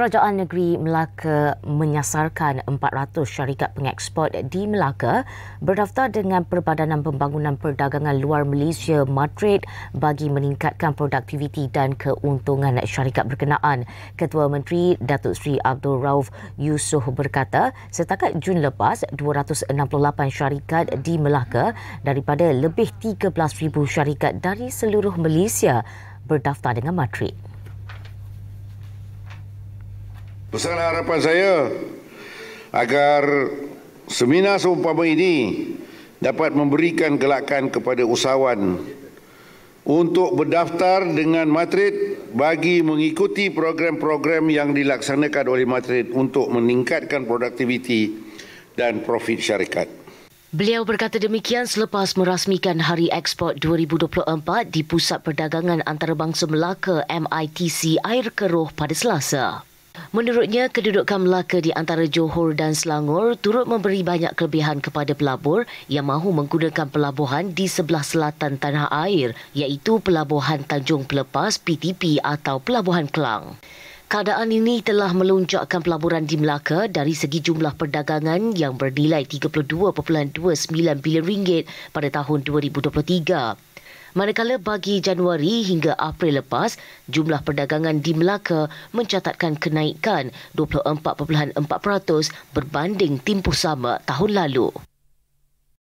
Kerajaan Negeri Melaka menyasarkan 400 syarikat pengekspor di Melaka berdaftar dengan Perbadanan Pembangunan Perdagangan Luar Malaysia Madrid bagi meningkatkan produktiviti dan keuntungan syarikat berkenaan. Ketua Menteri Datuk Sri Abdul Rauf Yusuf berkata, setakat Jun lepas, 268 syarikat di Melaka daripada lebih 13,000 syarikat dari seluruh Malaysia berdaftar dengan Madrid. Besar harapan saya agar seminar seumpama ini dapat memberikan gelakan kepada usahawan untuk berdaftar dengan Matrid bagi mengikuti program-program yang dilaksanakan oleh Matrid untuk meningkatkan produktiviti dan profit syarikat. Beliau berkata demikian selepas merasmikan Hari Ekspor 2024 di Pusat Perdagangan Antarabangsa Melaka MITC Air Keruh pada Selasa. Menurutnya, kedudukan Melaka di antara Johor dan Selangor turut memberi banyak kelebihan kepada pelabur yang mahu menggunakan pelabuhan di sebelah selatan tanah air iaitu Pelabuhan Tanjung Pelepas PTP atau Pelabuhan Kelang. Keadaan ini telah melonjakkan pelaburan di Melaka dari segi jumlah perdagangan yang bernilai 32.29 bilion ringgit pada tahun 2023. Manakala bagi Januari hingga April lepas, jumlah perdagangan di Melaka mencatatkan kenaikan 24.4% berbanding timpuh sama tahun lalu.